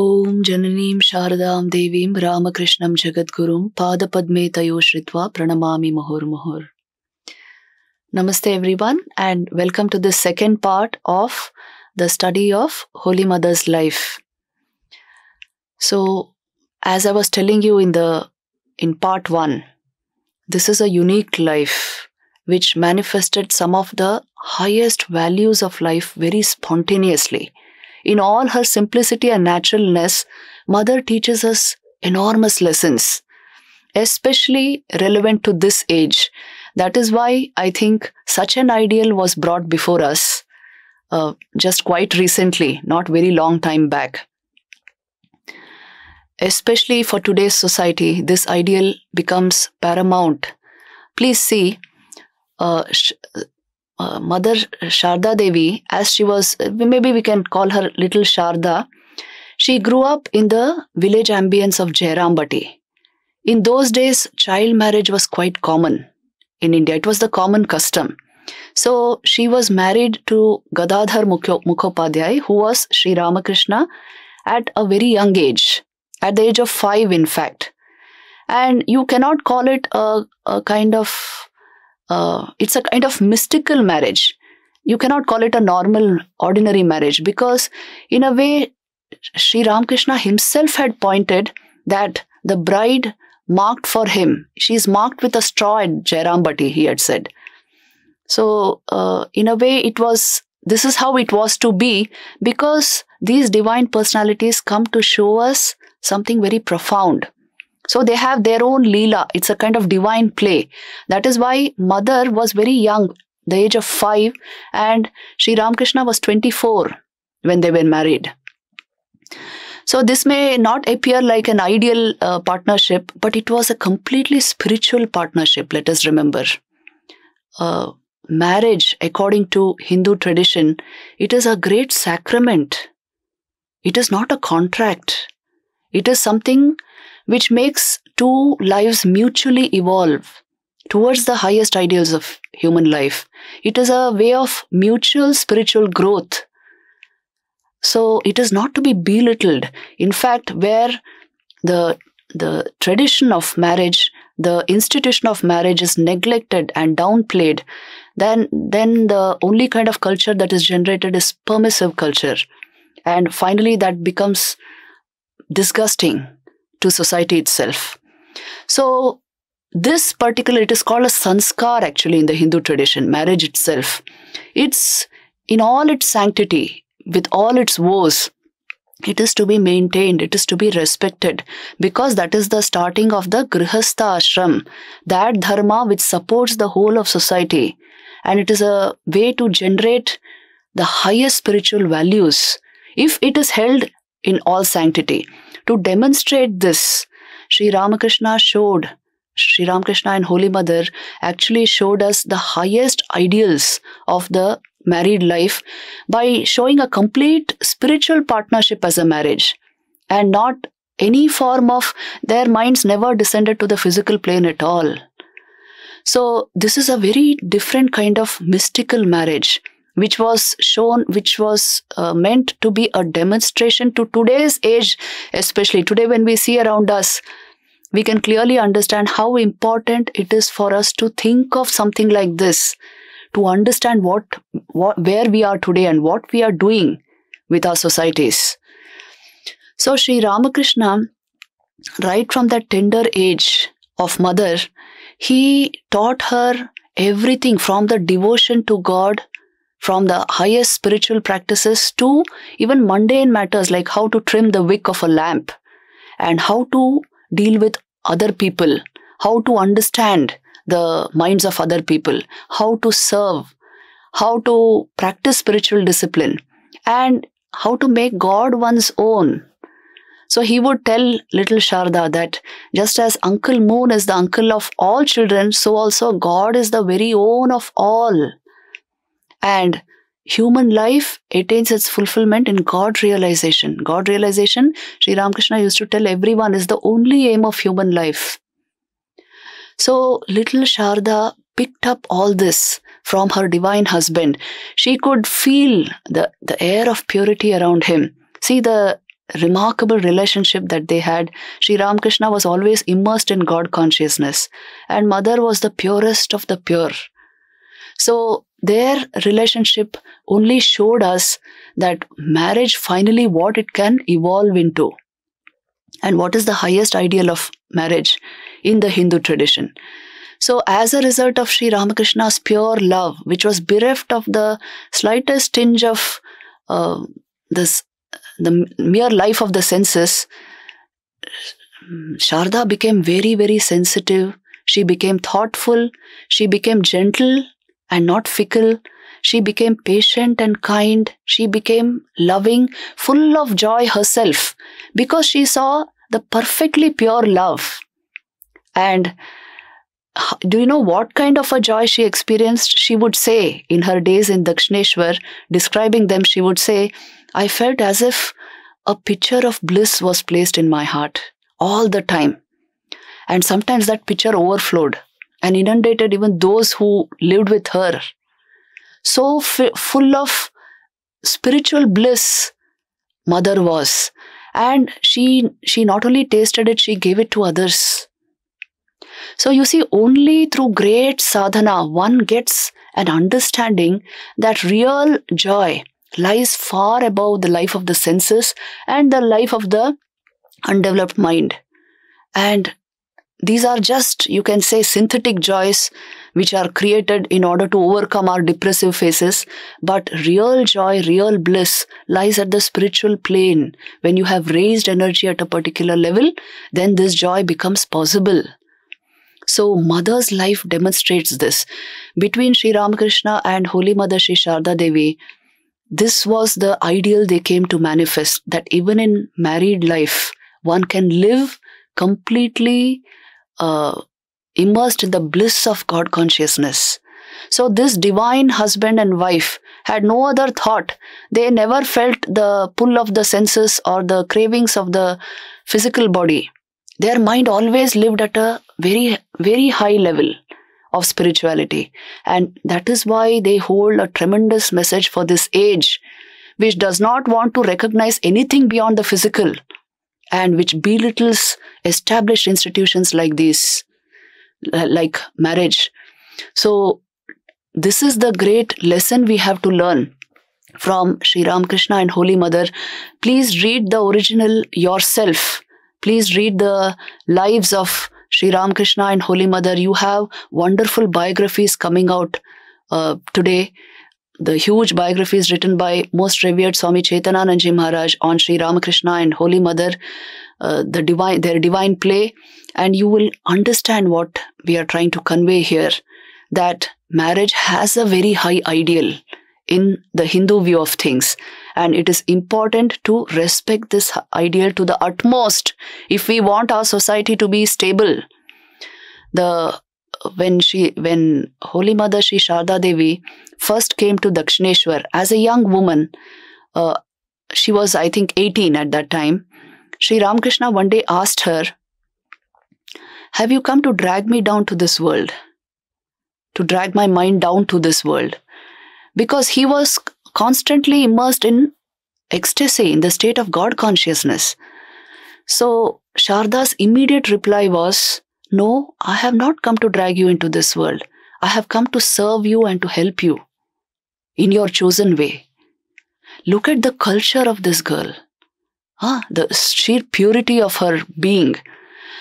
ಓಂ ಜನನೀಂ ಶಾರದಾಂ ದೇವೀಂ ರಾಮಕೃಷ್ಣಂ ಜಗದ್ಗುರುಂ ಪಾದಪದ್ಮೆ ತಯೋ ಶ್ರಿತ್ವಾ ಪ್ರಣಮಾಮಿ ಮಹೋರ್ ಮಹೋರ್ namaste everyone and welcome to the second part of the study of Holy Mother's life so as I was telling you in the in part one this is a unique life which manifested some of the highest values of life very spontaneously in all her simplicity and naturalness, Mother teaches us enormous lessons, especially relevant to this age. That is why I think such an ideal was brought before us uh, just quite recently, not very long time back. Especially for today's society, this ideal becomes paramount. Please see uh, uh, Mother Sharda Devi, as she was, uh, maybe we can call her little Sharda, she grew up in the village ambience of Jairambati. In those days, child marriage was quite common in India. It was the common custom. So she was married to Gadadhar Mukhopadhyay, who was Sri Ramakrishna at a very young age, at the age of five, in fact. And you cannot call it a, a kind of uh, it's a kind of mystical marriage. You cannot call it a normal, ordinary marriage because, in a way, Sri Ramakrishna himself had pointed that the bride marked for him, she is marked with a straw at Jairambati, he had said. So, uh, in a way, it was this is how it was to be because these divine personalities come to show us something very profound. So they have their own lila. It's a kind of divine play. That is why mother was very young, the age of five, and Sri Ramakrishna was 24 when they were married. So this may not appear like an ideal uh, partnership, but it was a completely spiritual partnership, let us remember. Uh, marriage, according to Hindu tradition, it is a great sacrament. It is not a contract. It is something which makes two lives mutually evolve towards the highest ideals of human life. It is a way of mutual spiritual growth. So it is not to be belittled. In fact, where the the tradition of marriage, the institution of marriage is neglected and downplayed, then then the only kind of culture that is generated is permissive culture. And finally that becomes disgusting to society itself. So, this particular, it is called a sanskar actually in the Hindu tradition, marriage itself. It's in all its sanctity, with all its woes, it is to be maintained, it is to be respected because that is the starting of the Grihastha Ashram, that dharma which supports the whole of society. And it is a way to generate the highest spiritual values if it is held in all sanctity. To demonstrate this, Sri Ramakrishna showed, Sri Ramakrishna and Holy Mother actually showed us the highest ideals of the married life by showing a complete spiritual partnership as a marriage and not any form of their minds never descended to the physical plane at all. So, this is a very different kind of mystical marriage which was shown, which was uh, meant to be a demonstration to today's age, especially today when we see around us, we can clearly understand how important it is for us to think of something like this, to understand what, what where we are today and what we are doing with our societies. So Sri Ramakrishna, right from that tender age of mother, he taught her everything from the devotion to God from the highest spiritual practices to even mundane matters like how to trim the wick of a lamp and how to deal with other people, how to understand the minds of other people, how to serve, how to practice spiritual discipline, and how to make God one's own. So he would tell little Sharda that just as Uncle Moon is the uncle of all children, so also God is the very own of all. And human life attains its fulfillment in God realization. God realization, Sri Ramakrishna used to tell everyone, is the only aim of human life. So little Sharda picked up all this from her divine husband. She could feel the, the air of purity around him. See the remarkable relationship that they had. Sri Ramakrishna was always immersed in God consciousness, and Mother was the purest of the pure. So their relationship only showed us that marriage finally what it can evolve into and what is the highest ideal of marriage in the Hindu tradition. So, as a result of Sri Ramakrishna's pure love, which was bereft of the slightest tinge of uh, this, the mere life of the senses, Sharda became very, very sensitive. She became thoughtful. She became gentle and not fickle. She became patient and kind. She became loving, full of joy herself because she saw the perfectly pure love. And do you know what kind of a joy she experienced? She would say in her days in Dakshineshwar, describing them, she would say, I felt as if a picture of bliss was placed in my heart all the time. And sometimes that picture overflowed and inundated even those who lived with her. So f- full of spiritual bliss, mother was. And she, she not only tasted it, she gave it to others. So you see, only through great sadhana one gets an understanding that real joy lies far above the life of the senses and the life of the undeveloped mind. And these are just, you can say, synthetic joys which are created in order to overcome our depressive phases. But real joy, real bliss lies at the spiritual plane. When you have raised energy at a particular level, then this joy becomes possible. So mother's life demonstrates this. Between Sri Ramakrishna and Holy Mother Sri Sharda Devi, this was the ideal they came to manifest that even in married life, one can live completely uh, immersed in the bliss of God consciousness. So, this divine husband and wife had no other thought. They never felt the pull of the senses or the cravings of the physical body. Their mind always lived at a very, very high level of spirituality. And that is why they hold a tremendous message for this age, which does not want to recognize anything beyond the physical and which belittles established institutions like these, uh, like marriage. So, this is the great lesson we have to learn from Sri Ramakrishna and Holy Mother. Please read the original yourself. Please read the lives of Sri Ramakrishna and Holy Mother. You have wonderful biographies coming out uh, today. The huge biographies written by most revered Swami Chaitanananji Maharaj on Sri Ramakrishna and Holy Mother, uh, the divine, their divine play, and you will understand what we are trying to convey here that marriage has a very high ideal in the Hindu view of things. And it is important to respect this ideal to the utmost if we want our society to be stable. The when she when Holy Mother Sri Sharda Devi first came to Dakshineshwar as a young woman, uh, she was I think 18 at that time. Sri Ramakrishna one day asked her, "Have you come to drag me down to this world? To drag my mind down to this world?" Because he was constantly immersed in ecstasy, in the state of God consciousness. So Sharda's immediate reply was, no, I have not come to drag you into this world. I have come to serve you and to help you in your chosen way. Look at the culture of this girl. Ah, the sheer purity of her being.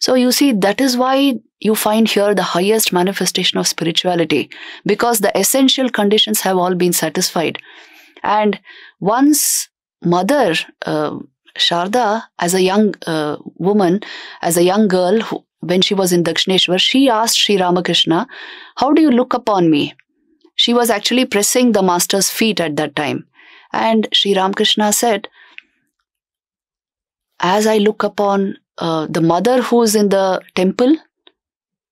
So you see, that is why you find here the highest manifestation of spirituality because the essential conditions have all been satisfied. And once mother, uh, Sharda, as a young uh, woman, as a young girl, who, when she was in Dakshineshwar, she asked Sri Ramakrishna, How do you look upon me? She was actually pressing the master's feet at that time. And Sri Ramakrishna said, As I look upon uh, the mother who is in the temple,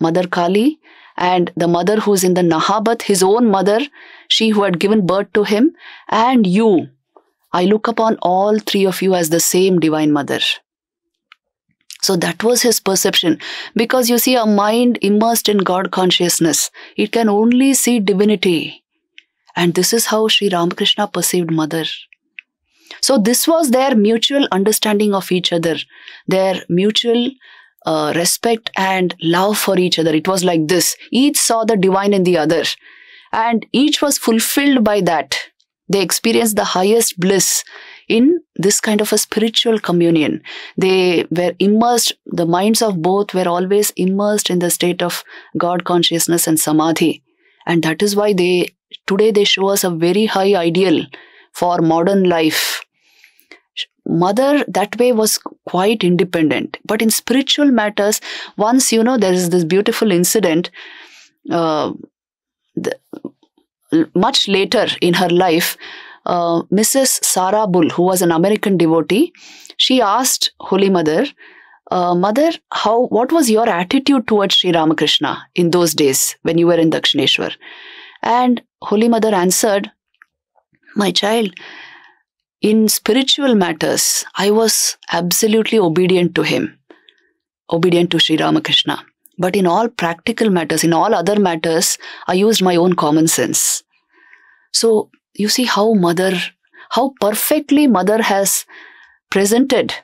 Mother Kali, and the mother who is in the Nahabat, his own mother, she who had given birth to him, and you. I look upon all three of you as the same Divine Mother. So that was his perception. Because you see, a mind immersed in God consciousness, it can only see divinity. And this is how Sri Ramakrishna perceived Mother. So this was their mutual understanding of each other, their mutual uh, respect and love for each other. It was like this. Each saw the divine in the other. And each was fulfilled by that. They experienced the highest bliss in this kind of a spiritual communion. They were immersed, the minds of both were always immersed in the state of God consciousness and samadhi. And that is why they, today they show us a very high ideal for modern life. Mother that way was quite independent. But in spiritual matters, once you know, there is this beautiful incident, uh, the, much later in her life, uh, Mrs. Sarah Bull, who was an American devotee, she asked Holy Mother, uh, Mother, how what was your attitude towards Sri Ramakrishna in those days when you were in Dakshineshwar? And Holy Mother answered, My child, in spiritual matters, I was absolutely obedient to him, obedient to Sri Ramakrishna. But in all practical matters, in all other matters, I used my own common sense. So you see how mother how perfectly mother has presented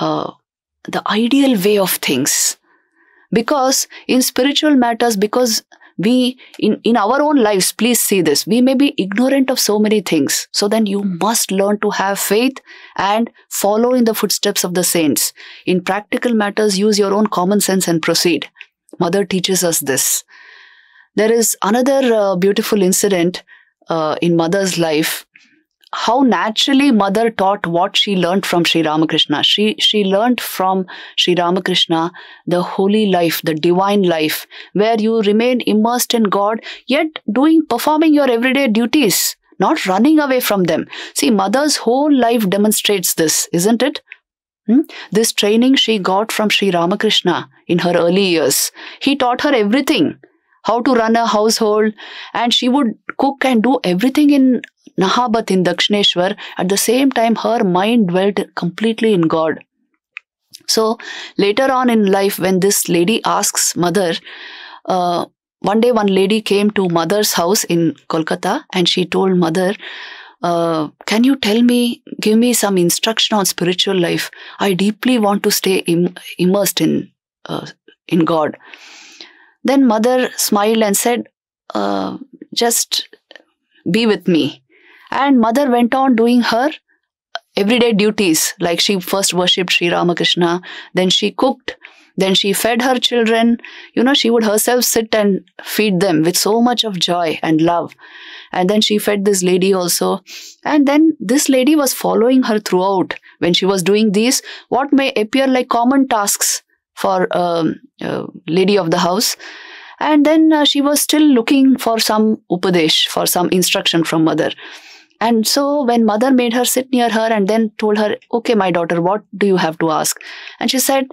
uh, the ideal way of things because in spiritual matters because we in, in our own lives please see this we may be ignorant of so many things so then you must learn to have faith and follow in the footsteps of the saints in practical matters use your own common sense and proceed mother teaches us this there is another uh, beautiful incident uh, in mother's life how naturally mother taught what she learned from Sri Ramakrishna. She, she learned from Sri Ramakrishna the holy life, the divine life, where you remain immersed in God, yet doing, performing your everyday duties, not running away from them. See, mother's whole life demonstrates this, isn't it? Hmm? This training she got from Sri Ramakrishna in her early years. He taught her everything how to run a household. And she would cook and do everything in Nahabat in Dakshineshwar. At the same time, her mind dwelt completely in God. So later on in life, when this lady asks mother, uh, one day one lady came to mother's house in Kolkata and she told mother, uh, can you tell me, give me some instruction on spiritual life? I deeply want to stay Im- immersed in uh, in God. Then mother smiled and said, uh, just be with me. And mother went on doing her everyday duties. Like she first worshipped Sri Ramakrishna, then she cooked, then she fed her children. You know, she would herself sit and feed them with so much of joy and love. And then she fed this lady also. And then this lady was following her throughout when she was doing these, what may appear like common tasks for um, uh, lady of the house. And then uh, she was still looking for some upadesh, for some instruction from mother. And so when mother made her sit near her and then told her, okay, my daughter, what do you have to ask? And she said,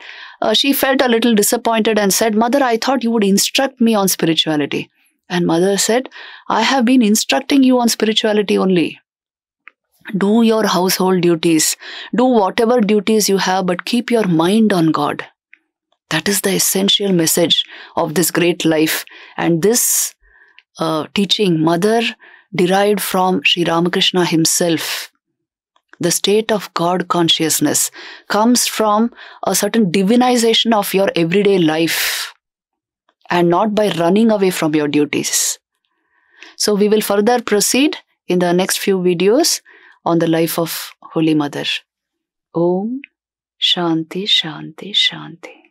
uh, she felt a little disappointed and said, mother, I thought you would instruct me on spirituality. And mother said, I have been instructing you on spirituality only. Do your household duties. Do whatever duties you have, but keep your mind on God. That is the essential message of this great life. And this uh, teaching, Mother derived from Sri Ramakrishna himself. The state of God consciousness comes from a certain divinization of your everyday life and not by running away from your duties. So, we will further proceed in the next few videos on the life of Holy Mother. Om Shanti Shanti Shanti.